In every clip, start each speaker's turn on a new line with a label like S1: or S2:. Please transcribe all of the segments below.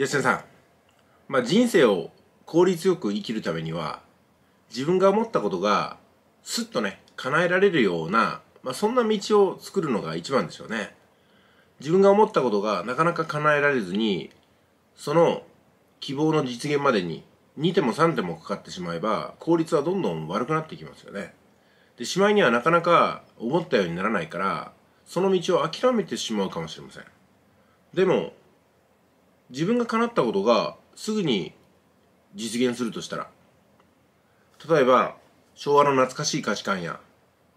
S1: 吉田さん、まあ、人生を効率よく生きるためには自分が思ったことがすっとね叶えられるような、まあ、そんな道を作るのが一番でしょうね自分が思ったことがなかなか叶えられずにその希望の実現までに2手も3手もかかってしまえば効率はどんどん悪くなってきますよねでしまいにはなかなか思ったようにならないからその道を諦めてしまうかもしれませんでも自分が叶ったことがすぐに実現するとしたら例えば昭和の懐かしい価値観や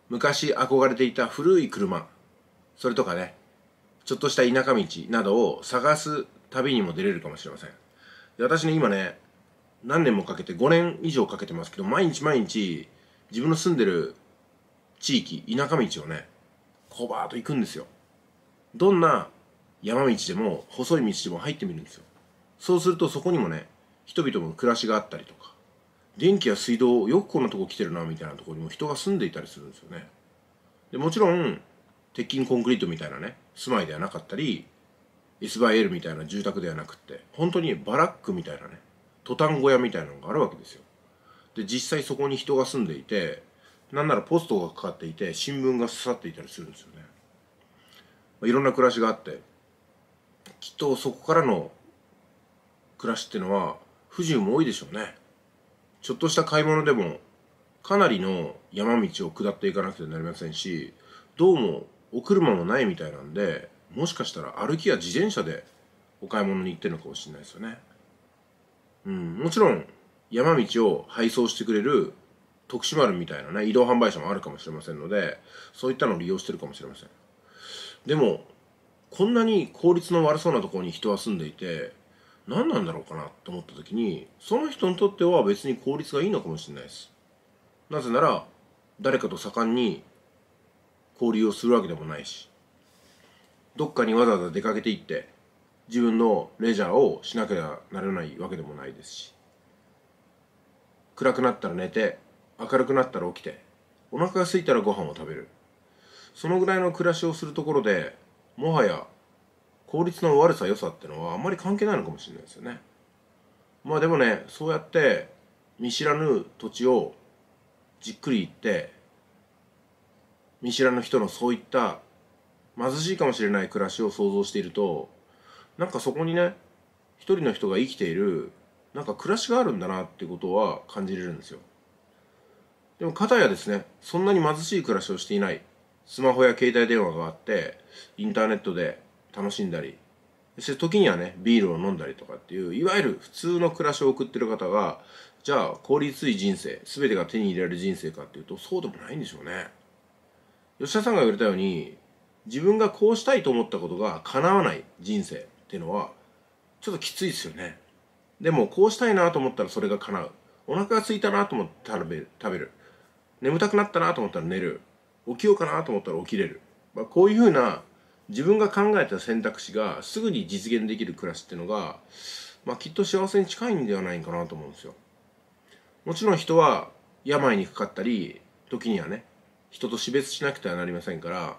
S1: 昔憧れていた古い車それとかねちょっとした田舎道などを探す旅にも出れるかもしれませんで私ね今ね何年もかけて5年以上かけてますけど毎日毎日自分の住んでる地域田舎道をねこばーっと行くんですよどんな山道でも細い道でも入ってみるんですよそうするとそこにもね人々の暮らしがあったりとか電気や水道よくこんなとこ来てるなみたいなとこにも人が住んでいたりするんですよねでもちろん鉄筋コンクリートみたいなね住まいではなかったり S/L y みたいな住宅ではなくって本当にバラックみたいなねトタン小屋みたいなのがあるわけですよで実際そこに人が住んでいてなんならポストがかかっていて新聞が刺さっていたりするんですよね、まあ、いろんな暮らしがあってきっとそこからの暮らしっていうのは不自由も多いでしょうねちょっとした買い物でもかなりの山道を下っていかなくてはなりませんしどうもお車もないみたいなんでもしかしたら歩きや自転車でお買い物に行ってるのかもしれないですよねうんもちろん山道を配送してくれる徳島丸みたいなね移動販売車もあるかもしれませんのでそういったのを利用してるかもしれませんでもこんなに効率の悪そうなところに人は住んでいて何なんだろうかなと思った時にその人にとっては別に効率がいいのかもしれないですなぜなら誰かと盛んに交流をするわけでもないしどっかにわざわざ出かけていって自分のレジャーをしなければならないわけでもないですし暗くなったら寝て明るくなったら起きてお腹が空いたらご飯を食べるそのぐらいの暮らしをするところでもはや効率の悪さ良さってのはあんまり関係ないのかもしれないですよねまあでもねそうやって見知らぬ土地をじっくり行って見知らぬ人のそういった貧しいかもしれない暮らしを想像しているとなんかそこにね一人の人が生きているなんか暮らしがあるんだなってことは感じれるんですよでも片やですねそんなに貧しい暮らしをしていないスマホや携帯電話があってインターネットで楽しんだりそして時にはねビールを飲んだりとかっていういわゆる普通の暮らしを送ってる方がじゃあ効率いい人生全てが手に入れられる人生かっていうとそうでもないんでしょうね吉田さんが言われたように自分がこうしたいと思ったことが叶わない人生っていうのはちょっときついですよねでもこうしたいなと思ったらそれが叶うお腹が空いたなと思って食べる食べる眠たくなったなと思ったら寝る起きようかなと思ったら起きれる、まあ、こういうふうな自分が考えた選択肢がすぐに実現できる暮らしっていうのが、まあ、きっと幸せに近いんではないかなと思うんですよ。もちろん人は病にかかったり時にはね人と死別しなくてはなりませんから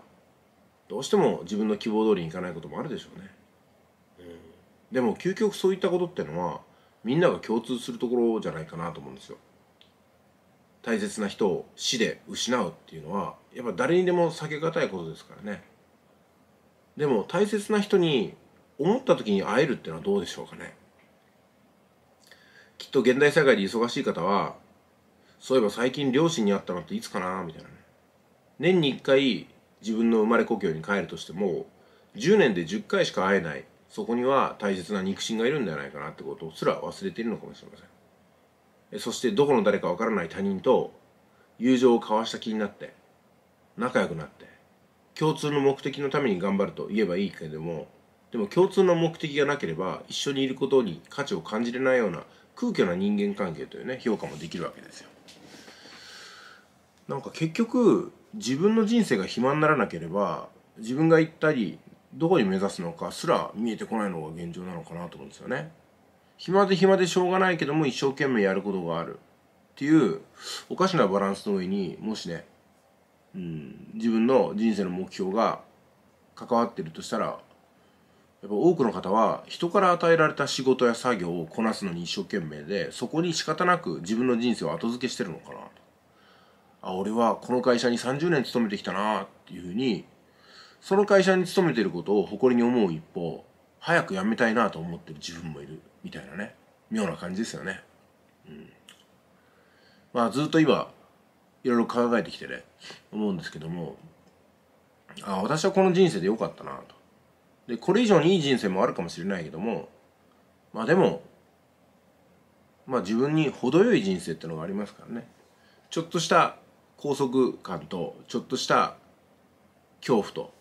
S1: どうしても自分の希望通りにいかないこともあるでしょうね。でも究極そういったことってのはみんなが共通するところじゃないかなと思うんですよ。大切な人を死で失うっていうのはやっぱ誰にでも避けがたいことですからね。でも大切な人に思った時に会えるってのはどうでしょうかねきっと現代社会で忙しい方はそういえば最近両親に会ったのっていつかなみたいなね年に1回自分の生まれ故郷に帰るとしても10年で10回しか会えないそこには大切な肉親がいるんじゃないかなってことすら忘れているのかもしれませんそしてどこの誰かわからない他人と友情を交わした気になって仲良くなって共通の目的のために頑張ると言えばいいけれどもでも共通の目的がなければ一緒にいることに価値を感じれないような空虚な人間関係というね評価もできるわけですよ。なんか結局自分の人生が暇にならなければ自分が行ったりどこに目指すのかすら見えてこないのが現状なのかなと思うんですよね。暇で暇でしょうがないけども一生懸命やることがあるっていうおかしなバランスの上にもしねうん、自分の人生の目標が関わってるとしたらやっぱ多くの方は人から与えられた仕事や作業をこなすのに一生懸命でそこに仕方なく自分の人生を後付けしてるのかなとあ俺はこの会社に30年勤めてきたなっていうふうにその会社に勤めてることを誇りに思う一方早く辞めたいなと思ってる自分もいるみたいなね妙な感じですよね。うん、まあずっと今いろいろ考えてきてね思うんですけどもあ私はこの人生で良かったなとでこれ以上にいい人生もあるかもしれないけどもまあでもまあ自分に程よい人生ってのがありますからねちょっとした拘束感とちょっとした恐怖と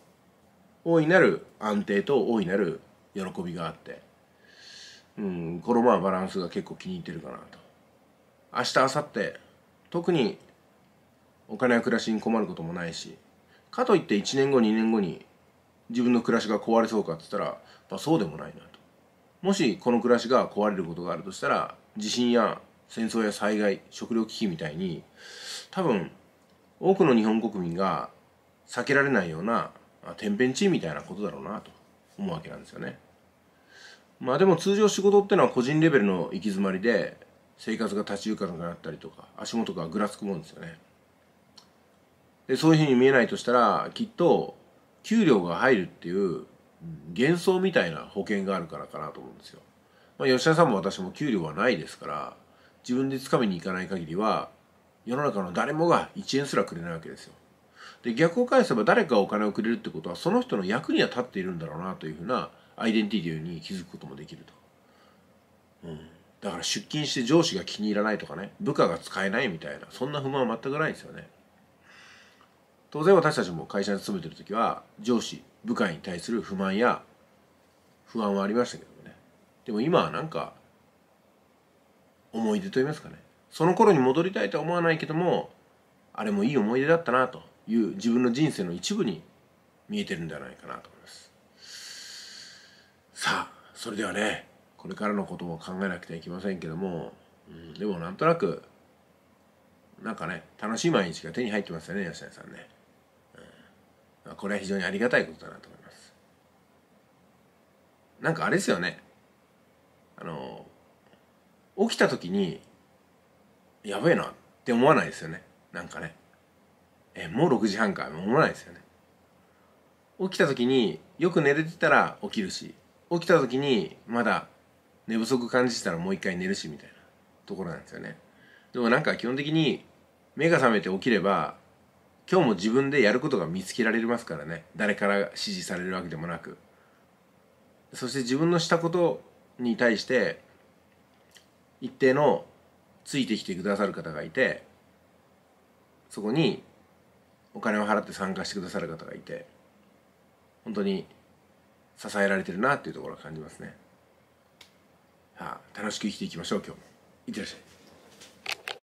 S1: 大いなる安定と大いなる喜びがあってうんこのまあバランスが結構気に入ってるかなと明日明後日特にお金や暮らしに困ることもないしかといって1年後2年後に自分の暮らしが壊れそうかっつったらまそうでもないなともしこの暮らしが壊れることがあるとしたら地震や戦争や災害食糧危機みたいに多分多くの日本国民が避けられないような天変地異みたいなことだろうなと思うわけなんですよね。まあでも通常仕事ってのは個人レベルの行き詰まりで生活が立ち行かなくなったりとか足元がぐらつくもんですよね。でそういうふうに見えないとしたらきっと給料が入るっていう幻想みたいな保険があるからかなと思うんですよ。まあ、吉田さんも私も給料はないですから自分でつかみに行かない限りは世の中の誰もが1円すらくれないわけですよ。で逆を返せば誰かがお金をくれるってことはその人の役には立っているんだろうなというふうなアイデンティティに気づくこともできると。うんだから出勤して上司が気に入らないとかね部下が使えないみたいなそんな不満は全くないんですよね。当然私たちも会社に勤めてる時は上司部下に対する不満や不安はありましたけどもねでも今はなんか思い出と言いますかねその頃に戻りたいとは思わないけどもあれもいい思い出だったなという自分の人生の一部に見えてるんじゃないかなと思いますさあそれではねこれからのことも考えなくてはいけませんけども、うん、でもなんとなくなんかね楽しい毎日が手に入ってますよね安谷さんね。これは非常にありがたいことだなと思いますなんかあれですよねあの起きた時にやべえなって思わないですよねなんかねえもう6時半か思わないですよね起きた時によく寝れてたら起きるし起きた時にまだ寝不足感じてたらもう一回寝るしみたいなところなんですよねでもなんか基本的に目が覚めて起きれば今日も自分でやることが見つけられますからね誰から指示されるわけでもなくそして自分のしたことに対して一定のついてきてくださる方がいてそこにお金を払って参加してくださる方がいて本当に支えられてるなっていうところは感じますね、はあ、楽しく生きていきましょう今日もいってらっしゃい